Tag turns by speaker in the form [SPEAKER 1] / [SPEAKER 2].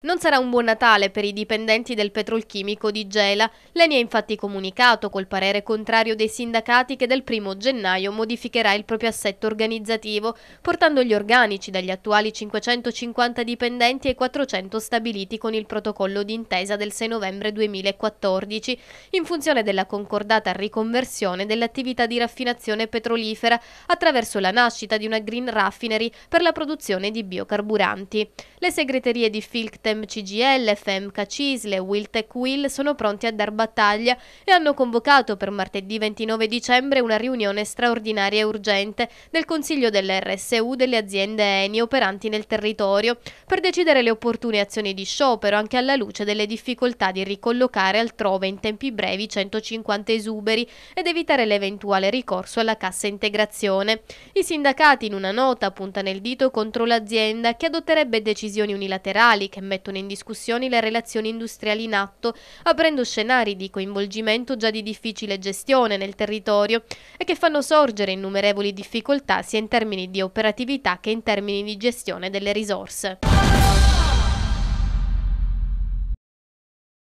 [SPEAKER 1] Non sarà un buon Natale per i dipendenti del petrolchimico di Gela. L'ENI ha infatti comunicato, col parere contrario dei sindacati, che dal 1 gennaio modificherà il proprio assetto organizzativo, portando gli organici dagli attuali 550 dipendenti ai 400 stabiliti con il protocollo d'intesa del 6 novembre 2014, in funzione della concordata riconversione dell'attività di raffinazione petrolifera attraverso la nascita di una green raffinery per la produzione di biocarburanti. Le segreterie di Filct Gestem, CGL, Cacisle, Cisle, Wiltec Will sono pronti a dar battaglia e hanno convocato per martedì 29 dicembre una riunione straordinaria e urgente del Consiglio dell'RSU delle aziende ENI operanti nel territorio per decidere le opportune azioni di sciopero anche alla luce delle difficoltà di ricollocare altrove in tempi brevi 150 esuberi ed evitare l'eventuale ricorso alla cassa integrazione. I sindacati in una nota puntano il dito contro l'azienda che adotterebbe decisioni unilaterali che mettono mettono in discussione le relazioni industriali in atto, aprendo scenari di coinvolgimento già di difficile gestione nel territorio e che fanno sorgere innumerevoli difficoltà sia in termini di operatività che in termini di gestione delle risorse.